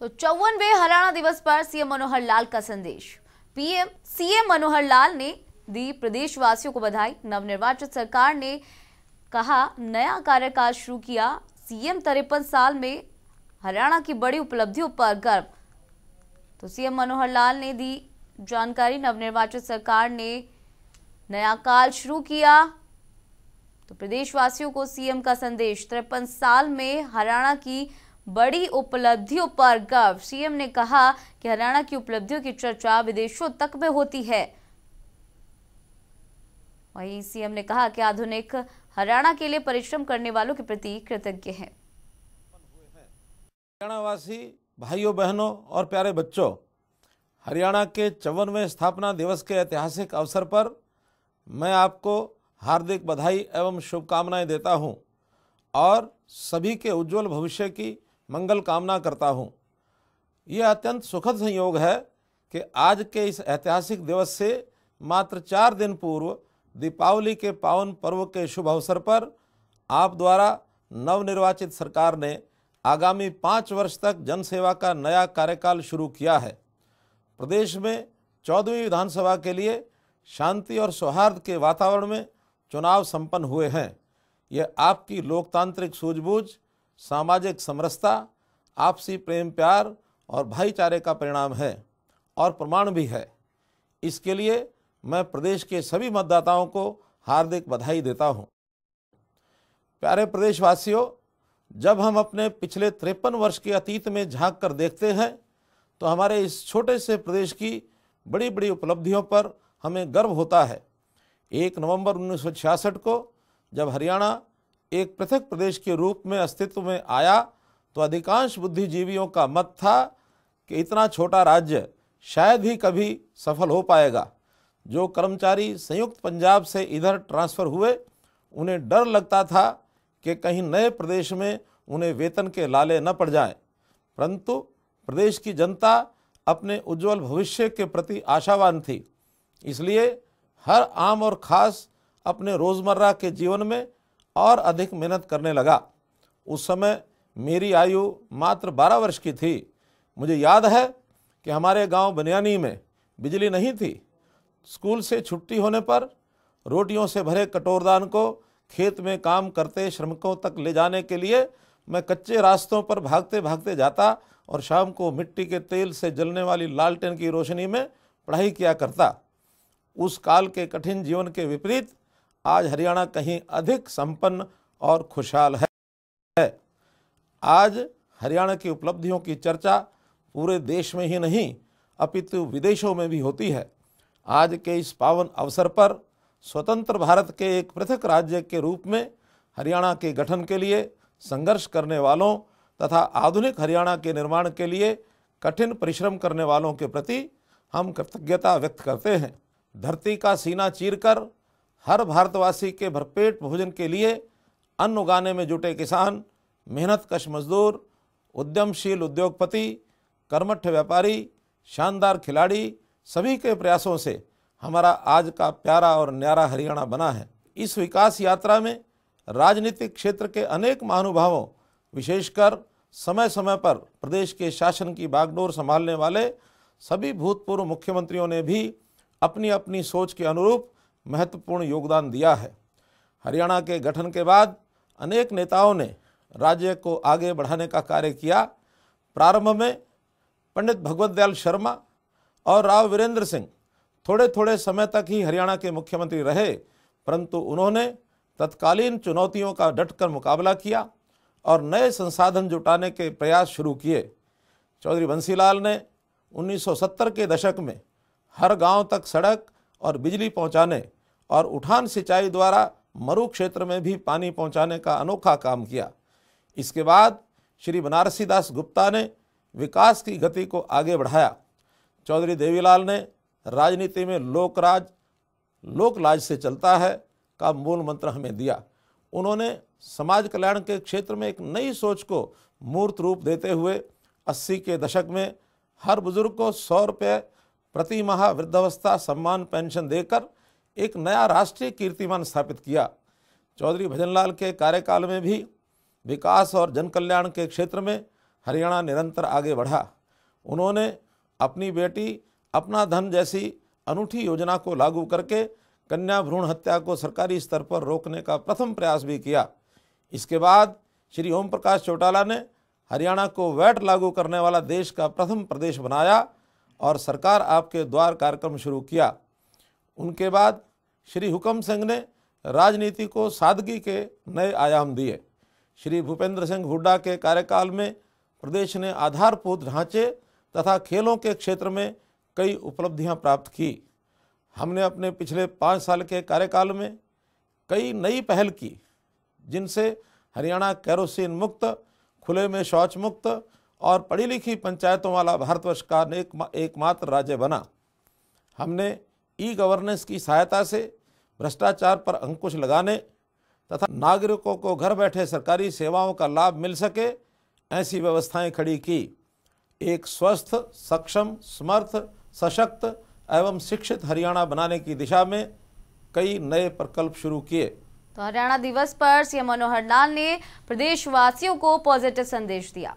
तो चौवनवे हरियाणा दिवस पर सीएम मनोहर लाल का संदेश पीएम सीएम मनोहर लाल ने दी प्रदेशवासियों को बधाई नवनिर्वाचित सरकार ने कहा नया कार्यकाल शुरू किया सीएम तिरपन साल में हरियाणा की बड़ी उपलब्धियों पर गर्व तो सीएम मनोहर लाल ने दी जानकारी नवनिर्वाचित सरकार ने नया काल शुरू किया तो प्रदेशवासियों को सीएम का संदेश तिरपन साल में हरियाणा की बड़ी उपलब्धियों पर गर्व सीएम ने कहा कि हरियाणा की उपलब्धियों की चर्चा विदेशों तक में होती है वहीं सीएम ने कहा कि आधुनिक हरियाणा के लिए परिश्रम करने वालों के प्रति कृतज्ञ है हरियाणावासी भाइयों बहनों और प्यारे बच्चों हरियाणा के चौवनवे स्थापना दिवस के ऐतिहासिक अवसर पर मैं आपको हार्दिक बधाई एवं शुभकामनाएं देता हूं और सभी के उज्जवल भविष्य की मंगल कामना करता हूँ यह अत्यंत सुखद संयोग है कि आज के इस ऐतिहासिक दिवस से मात्र चार दिन पूर्व दीपावली के पावन पर्व के शुभ अवसर पर आप द्वारा नवनिर्वाचित सरकार ने आगामी पाँच वर्ष तक जनसेवा का नया कार्यकाल शुरू किया है प्रदेश में चौदहवीं विधानसभा के लिए शांति और सौहार्द के वातावरण में चुनाव संपन्न हुए हैं यह आपकी लोकतांत्रिक सूझबूझ सामाजिक समरसता आपसी प्रेम प्यार और भाईचारे का परिणाम है और प्रमाण भी है इसके लिए मैं प्रदेश के सभी मतदाताओं को हार्दिक बधाई देता हूं। प्यारे प्रदेशवासियों जब हम अपने पिछले तिरपन वर्ष के अतीत में झांक कर देखते हैं तो हमारे इस छोटे से प्रदेश की बड़ी बड़ी उपलब्धियों पर हमें गर्व होता है एक नवंबर उन्नीस को जब हरियाणा एक पृथक प्रदेश के रूप में अस्तित्व में आया तो अधिकांश बुद्धिजीवियों का मत था कि इतना छोटा राज्य शायद ही कभी सफल हो पाएगा जो कर्मचारी संयुक्त पंजाब से इधर ट्रांसफ़र हुए उन्हें डर लगता था कि कहीं नए प्रदेश में उन्हें वेतन के लाले न पड़ जाएं, परंतु प्रदेश की जनता अपने उज्जवल भविष्य के प्रति आशावान थी इसलिए हर आम और खास अपने रोज़मर्रा के जीवन में और अधिक मेहनत करने लगा उस समय मेरी आयु मात्र बारह वर्ष की थी मुझे याद है कि हमारे गांव बनियानी में बिजली नहीं थी स्कूल से छुट्टी होने पर रोटियों से भरे कटोरदान को खेत में काम करते श्रमिकों तक ले जाने के लिए मैं कच्चे रास्तों पर भागते भागते जाता और शाम को मिट्टी के तेल से जलने वाली लालटेन की रोशनी में पढ़ाई किया करता उस काल के कठिन जीवन के विपरीत आज हरियाणा कहीं अधिक संपन्न और खुशहाल है आज हरियाणा की उपलब्धियों की चर्चा पूरे देश में ही नहीं अपितु विदेशों में भी होती है आज के इस पावन अवसर पर स्वतंत्र भारत के एक पृथक राज्य के रूप में हरियाणा के गठन के लिए संघर्ष करने वालों तथा आधुनिक हरियाणा के निर्माण के लिए कठिन परिश्रम करने वालों के प्रति हम कृतज्ञता व्यक्त करते हैं धरती का सीना चीरकर हर भारतवासी के भरपेट भोजन के लिए अन्न उगाने में जुटे किसान मेहनत कश मजदूर उद्यमशील उद्योगपति कर्मठ व्यापारी शानदार खिलाड़ी सभी के प्रयासों से हमारा आज का प्यारा और न्यारा हरियाणा बना है इस विकास यात्रा में राजनीतिक क्षेत्र के अनेक महानुभावों विशेषकर समय समय पर प्रदेश के शासन की बागडोर संभालने वाले सभी भूतपूर्व मुख्यमंत्रियों ने भी अपनी अपनी सोच के अनुरूप महत्वपूर्ण योगदान दिया है हरियाणा के गठन के बाद अनेक नेताओं ने राज्य को आगे बढ़ाने का कार्य किया प्रारंभ में पंडित भगवत दयाल शर्मा और राव वीरेंद्र सिंह थोड़े थोड़े समय तक ही हरियाणा के मुख्यमंत्री रहे परंतु उन्होंने तत्कालीन चुनौतियों का डटकर मुकाबला किया और नए संसाधन जुटाने के प्रयास शुरू किए चौधरी बंसीलाल ने 1970 के दशक में हर गांव तक सड़क और बिजली पहुंचाने और उठान सिंचाई द्वारा मरु क्षेत्र में भी पानी पहुंचाने का अनोखा काम किया इसके बाद श्री बनारसी दास गुप्ता ने विकास की गति को आगे बढ़ाया चौधरी देवीलाल ने राजनीति में लोकराज लोकलाज से चलता है का मूल मंत्र हमें दिया उन्होंने समाज कल्याण के क्षेत्र में एक नई सोच को मूर्त रूप देते हुए 80 के दशक में हर बुजुर्ग को सौ रुपये प्रति माह वृद्धावस्था सम्मान पेंशन देकर एक नया राष्ट्रीय कीर्तिमान स्थापित किया चौधरी भजनलाल के कार्यकाल में भी विकास और जन कल्याण के क्षेत्र में हरियाणा निरंतर आगे बढ़ा उन्होंने अपनी बेटी अपना धन जैसी अनूठी योजना को लागू करके कन्या भ्रूण हत्या को सरकारी स्तर पर रोकने का प्रथम प्रयास भी किया इसके बाद श्री ओम प्रकाश चौटाला ने हरियाणा को वैट लागू करने वाला देश का प्रथम प्रदेश बनाया और सरकार आपके द्वार कार्यक्रम शुरू किया उनके बाद श्री हुकम सिंह ने राजनीति को सादगी के नए आयाम दिए श्री भूपेंद्र सिंह हुड्डा के कार्यकाल में प्रदेश ने आधारभूत ढांचे तथा खेलों के क्षेत्र में कई उपलब्धियां प्राप्त की हमने अपने पिछले पाँच साल के कार्यकाल में कई नई पहल की जिनसे हरियाणा कैरोसिन मुक्त खुले में शौच मुक्त और पढ़ी लिखी पंचायतों वाला भारतवर्ष का एक एकमात्र राज्य बना हमने ई गवर्नेंस की सहायता से भ्रष्टाचार पर अंकुश लगाने तथा नागरिकों को घर बैठे सरकारी सेवाओं का लाभ मिल सके ऐसी व्यवस्थाएं खड़ी की एक स्वस्थ सक्षम समर्थ सशक्त एवं शिक्षित हरियाणा बनाने की दिशा में कई नए प्रकल्प शुरू किए तो हरियाणा दिवस पर सीएम मनोहर लाल ने प्रदेशवासियों को पॉजिटिव संदेश दिया